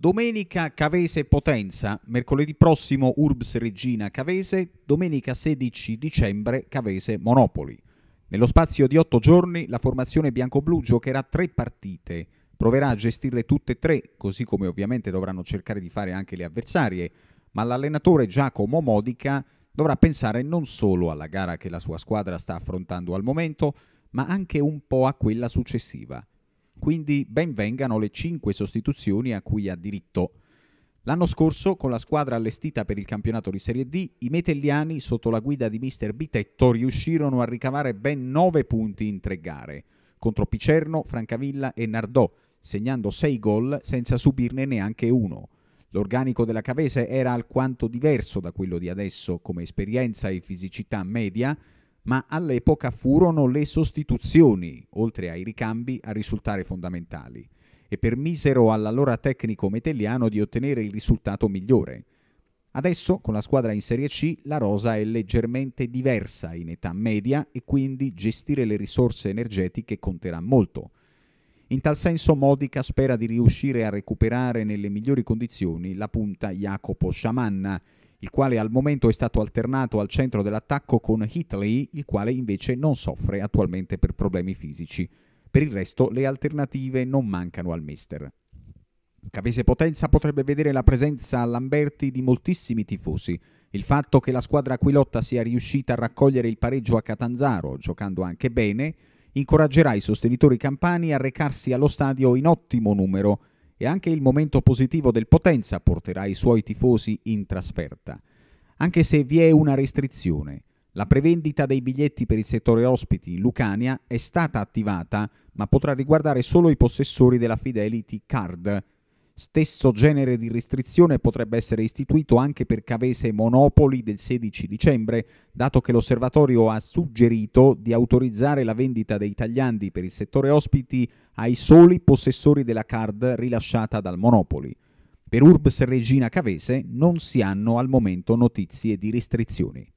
Domenica Cavese Potenza, mercoledì prossimo Urbs Regina Cavese, domenica 16 dicembre Cavese Monopoli. Nello spazio di otto giorni la formazione bianco-blu giocherà tre partite, proverà a gestirle tutte e tre, così come ovviamente dovranno cercare di fare anche le avversarie, ma l'allenatore Giacomo Modica dovrà pensare non solo alla gara che la sua squadra sta affrontando al momento, ma anche un po' a quella successiva quindi ben vengano le cinque sostituzioni a cui ha diritto. L'anno scorso, con la squadra allestita per il campionato di Serie D, i metelliani, sotto la guida di mister Bitetto, riuscirono a ricavare ben nove punti in tre gare, contro Picerno, Francavilla e Nardò, segnando sei gol senza subirne neanche uno. L'organico della Cavese era alquanto diverso da quello di adesso come esperienza e fisicità media, ma all'epoca furono le sostituzioni, oltre ai ricambi, a risultare fondamentali e permisero all'allora tecnico metelliano di ottenere il risultato migliore. Adesso, con la squadra in Serie C, la rosa è leggermente diversa in età media e quindi gestire le risorse energetiche conterà molto. In tal senso Modica spera di riuscire a recuperare nelle migliori condizioni la punta Jacopo Sciamanna, il quale al momento è stato alternato al centro dell'attacco con Hitley, il quale invece non soffre attualmente per problemi fisici. Per il resto le alternative non mancano al mister. Cavese Potenza potrebbe vedere la presenza a Lamberti di moltissimi tifosi. Il fatto che la squadra aquilotta sia riuscita a raccogliere il pareggio a Catanzaro, giocando anche bene, incoraggerà i sostenitori campani a recarsi allo stadio in ottimo numero e anche il momento positivo del Potenza porterà i suoi tifosi in trasferta. Anche se vi è una restrizione, la prevendita dei biglietti per il settore ospiti in Lucania è stata attivata, ma potrà riguardare solo i possessori della Fidelity Card, Stesso genere di restrizione potrebbe essere istituito anche per Cavese Monopoli del 16 dicembre, dato che l'osservatorio ha suggerito di autorizzare la vendita dei tagliandi per il settore ospiti ai soli possessori della card rilasciata dal Monopoli. Per Urbs Regina Cavese non si hanno al momento notizie di restrizioni.